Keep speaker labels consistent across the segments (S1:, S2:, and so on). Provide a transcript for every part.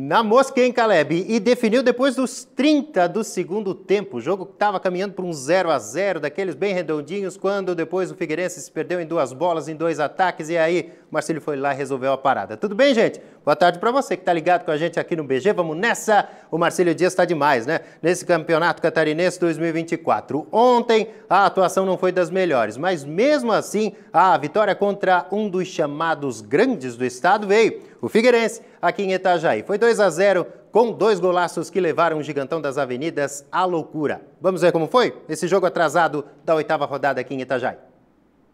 S1: na mosca, hein, Caleb? E definiu depois dos 30 do segundo tempo. O jogo estava caminhando para um 0 a 0 daqueles bem redondinhos, quando depois o Figueirense se perdeu em duas bolas, em dois ataques, e aí o Marcelo foi lá e resolveu a parada. Tudo bem, gente? Boa tarde para você que está ligado com a gente aqui no BG. Vamos nessa! O Marcelo Dias está demais, né? Nesse Campeonato Catarinense 2024. Ontem a atuação não foi das melhores, mas mesmo assim a vitória contra um dos chamados grandes do estado veio o Figueirense aqui em Itajaí. Foi 2 a 0 com dois golaços que levaram o gigantão das avenidas à loucura. Vamos ver como foi esse jogo atrasado da oitava rodada aqui em Itajaí.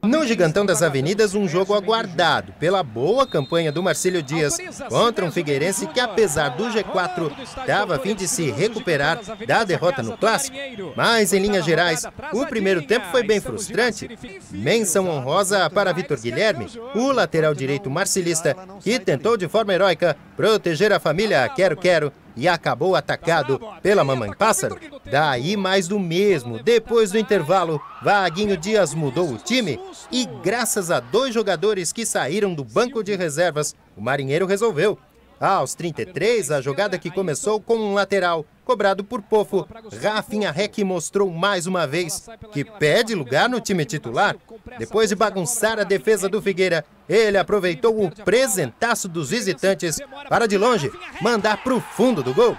S1: No Gigantão das Avenidas, um jogo aguardado pela boa campanha do Marcílio Dias contra um Figueirense que, apesar do G4, dava a fim de se recuperar da derrota no Clássico. Mas, em linhas gerais, o primeiro tempo foi bem frustrante. Menção honrosa para Vitor Guilherme, o lateral direito marcilista, que tentou de forma heróica proteger a família Quero Quero e acabou atacado pela Mamãe Pássaro? Daí mais do mesmo. Depois do intervalo, Vaguinho Dias mudou o time e, graças a dois jogadores que saíram do banco de reservas, o Marinheiro resolveu. Aos 33, a jogada que começou com um lateral, cobrado por Pofo, Rafinha Reck mostrou mais uma vez que pede lugar no time titular depois de bagunçar a defesa né? do Figueira, ele aproveitou o presentaço dos visitantes para de longe mandar para o fundo do gol.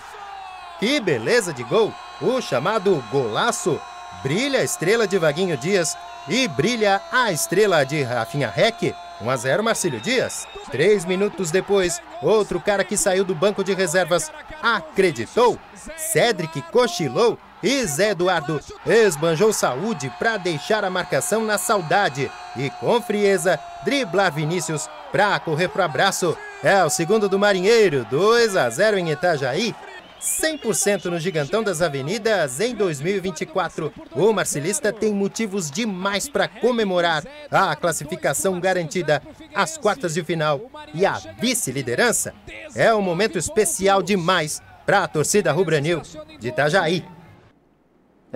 S1: Que beleza de gol! O chamado golaço brilha a estrela de Vaguinho Dias e brilha a estrela de Rafinha Reck. 1 a 0 Marcílio Dias. Três minutos depois, outro cara que saiu do banco de reservas acreditou. Cedric cochilou e Zé Eduardo esbanjou saúde para deixar a marcação na saudade e com frieza driblar Vinícius para correr para o abraço. É o segundo do Marinheiro, 2 a 0 em Itajaí. 100% no Gigantão das Avenidas em 2024. O Marcelista tem motivos demais para comemorar a classificação garantida às quartas de final e a vice-liderança. É um momento especial demais para a torcida Rubranil de Itajaí.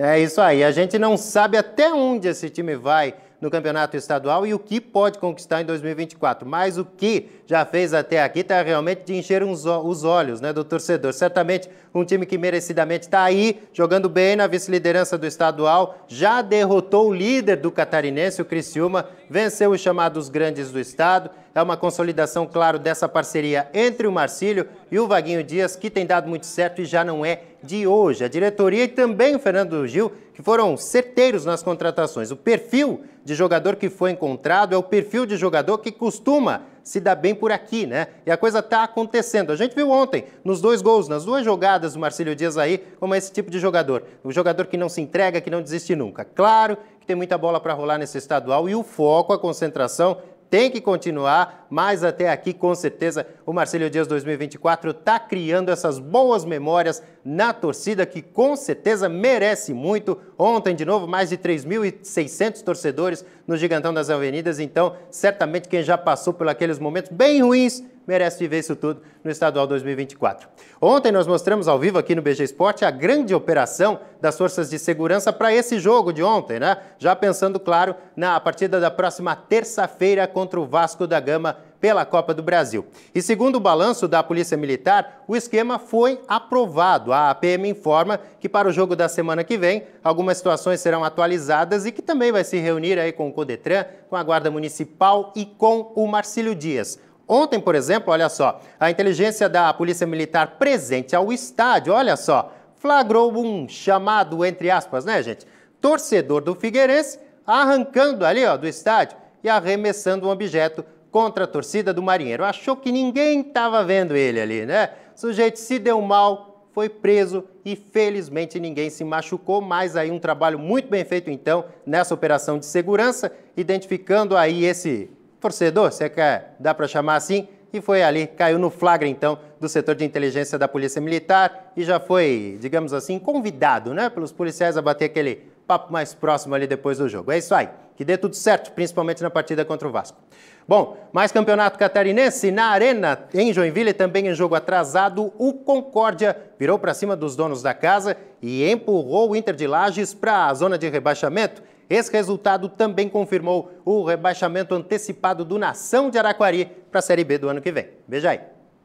S1: É isso aí. A gente não sabe até onde esse time vai no campeonato estadual e o que pode conquistar em 2024. Mas o que já fez até aqui está realmente de encher uns, os olhos né, do torcedor. Certamente um time que merecidamente está aí, jogando bem na vice-liderança do estadual, já derrotou o líder do catarinense, o Criciúma, venceu os chamados grandes do estado. É uma consolidação, claro, dessa parceria entre o Marcílio e o Vaguinho Dias, que tem dado muito certo e já não é de hoje. A diretoria e também o Fernando Gil, que foram certeiros nas contratações. O perfil de jogador que foi encontrado é o perfil de jogador que costuma se dar bem por aqui, né? E a coisa tá acontecendo. A gente viu ontem, nos dois gols, nas duas jogadas do Marcelo Dias aí, como é esse tipo de jogador. O jogador que não se entrega, que não desiste nunca. Claro que tem muita bola para rolar nesse estadual e o foco, a concentração tem que continuar, mas até aqui, com certeza, o Marcelo Dias 2024 está criando essas boas memórias na torcida que com certeza merece muito. Ontem, de novo, mais de 3.600 torcedores no Gigantão das Avenidas, então certamente quem já passou por aqueles momentos bem ruins merece viver isso tudo no Estadual 2024. Ontem nós mostramos ao vivo aqui no BG Esporte a grande operação das forças de segurança para esse jogo de ontem, né? Já pensando, claro, na partida da próxima terça-feira contra o Vasco da Gama pela Copa do Brasil. E segundo o balanço da Polícia Militar, o esquema foi aprovado. A APM informa que para o jogo da semana que vem, algumas situações serão atualizadas e que também vai se reunir aí com o Codetran, com a Guarda Municipal e com o Marcílio Dias. Ontem, por exemplo, olha só, a inteligência da Polícia Militar presente ao estádio, olha só, flagrou um chamado, entre aspas, né, gente? Torcedor do Figueirense arrancando ali, ó, do estádio e arremessando um objeto contra a torcida do Marinheiro. Achou que ninguém estava vendo ele ali, né? O sujeito se deu mal, foi preso e felizmente ninguém se machucou. Mais aí um trabalho muito bem feito então nessa operação de segurança, identificando aí esse Torcedor, se é que Dá para chamar assim? E foi ali, caiu no flagra então do setor de inteligência da Polícia Militar e já foi, digamos assim, convidado, né, pelos policiais a bater aquele papo mais próximo ali depois do jogo. É isso aí. Que dê tudo certo, principalmente na partida contra o Vasco. Bom, mais campeonato catarinense na Arena, em Joinville, também em jogo atrasado, o Concórdia virou para cima dos donos da casa e empurrou o Inter de Lages para a zona de rebaixamento. Esse resultado também confirmou o rebaixamento antecipado do Nação de Araquari para a Série B do ano que vem. Veja aí.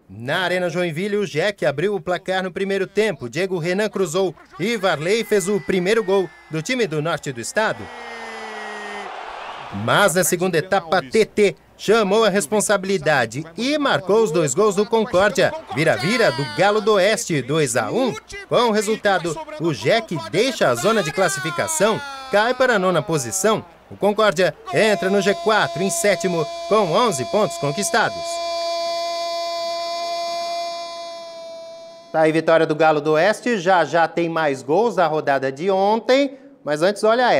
S1: Na Arena Joinville, o Jack abriu o placar no primeiro tempo. Diego Renan cruzou e Varley fez o primeiro gol do time do norte do estado. Mas na segunda etapa, TT chamou a responsabilidade e marcou os dois gols do Concórdia. Vira-vira do Galo do Oeste, 2 a 1. Com o resultado, o Jack deixa a zona de classificação, cai para a nona posição. O Concórdia entra no G4 em sétimo, com 11 pontos conquistados. Tá aí vitória do Galo do Oeste, já já tem mais gols da rodada de ontem, mas antes olha essa.